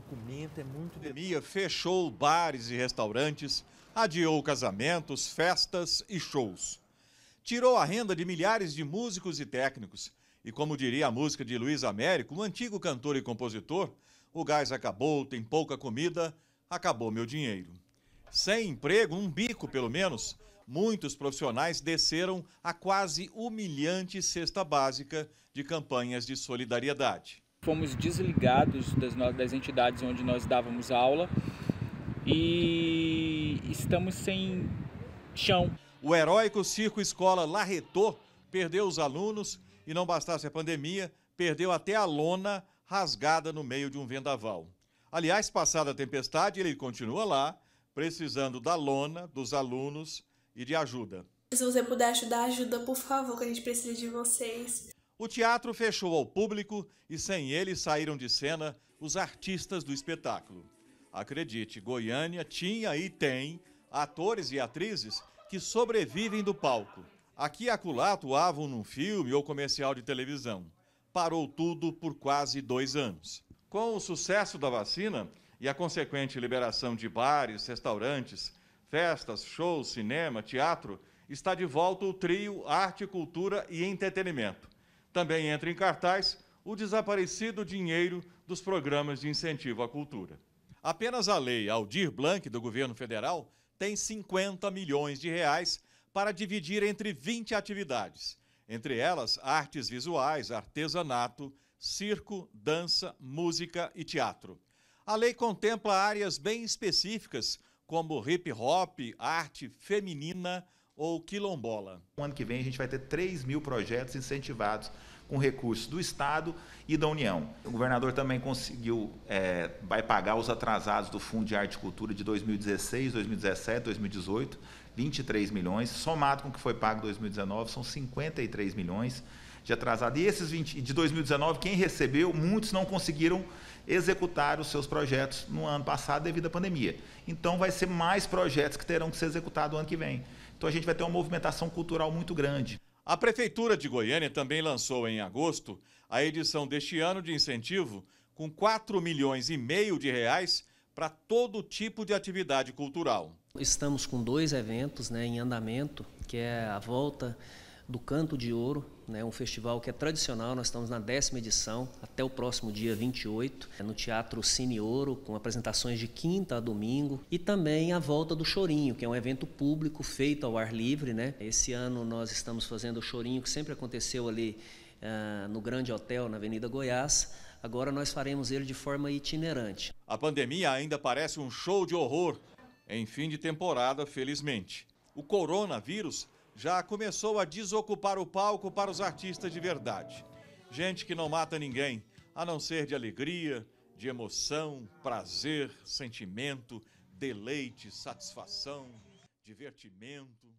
documento, é muito... A pandemia fechou bares e restaurantes, adiou casamentos, festas e shows. Tirou a renda de milhares de músicos e técnicos. E como diria a música de Luiz Américo, um antigo cantor e compositor, o gás acabou, tem pouca comida, acabou meu dinheiro. Sem emprego, um bico pelo menos, muitos profissionais desceram a quase humilhante cesta básica de campanhas de solidariedade. Fomos desligados das, das entidades onde nós dávamos aula e estamos sem chão. O heróico Circo Escola Larretor perdeu os alunos e não bastasse a pandemia, perdeu até a lona rasgada no meio de um vendaval. Aliás, passada a tempestade, ele continua lá, precisando da lona, dos alunos e de ajuda. Se você puder ajudar, ajuda, por favor, que a gente precisa de vocês. O teatro fechou ao público e sem ele saíram de cena os artistas do espetáculo. Acredite, Goiânia tinha e tem atores e atrizes que sobrevivem do palco. Aqui e acolá atuavam num filme ou comercial de televisão. Parou tudo por quase dois anos. Com o sucesso da vacina e a consequente liberação de bares, restaurantes, festas, shows, cinema, teatro, está de volta o trio Arte, Cultura e Entretenimento. Também entra em cartaz o desaparecido dinheiro dos programas de incentivo à cultura. Apenas a lei Aldir Blanc do governo federal tem 50 milhões de reais para dividir entre 20 atividades, entre elas artes visuais, artesanato, circo, dança, música e teatro. A lei contempla áreas bem específicas, como hip hop, arte feminina, ou quilombola. No ano que vem a gente vai ter 3 mil projetos incentivados com recursos do Estado e da União. O governador também conseguiu, é, vai pagar os atrasados do Fundo de Arte e Cultura de 2016, 2017, 2018, 23 milhões, somado com o que foi pago em 2019, são 53 milhões de atrasado. E esses 20, de 2019, quem recebeu, muitos não conseguiram executar os seus projetos no ano passado devido à pandemia. Então vai ser mais projetos que terão que ser executados no ano que vem. Então a gente vai ter uma movimentação cultural muito grande. A Prefeitura de Goiânia também lançou em agosto a edição deste ano de incentivo com 4 milhões e meio de reais para todo tipo de atividade cultural. Estamos com dois eventos né, em andamento, que é a volta do Canto de Ouro, né, um festival que é tradicional, nós estamos na décima edição, até o próximo dia 28, é no Teatro Cine Ouro, com apresentações de quinta a domingo, e também a volta do Chorinho, que é um evento público feito ao ar livre. Né? Esse ano nós estamos fazendo o Chorinho, que sempre aconteceu ali uh, no Grande Hotel, na Avenida Goiás, agora nós faremos ele de forma itinerante. A pandemia ainda parece um show de horror, em fim de temporada, felizmente. O coronavírus já começou a desocupar o palco para os artistas de verdade. Gente que não mata ninguém, a não ser de alegria, de emoção, prazer, sentimento, deleite, satisfação, divertimento.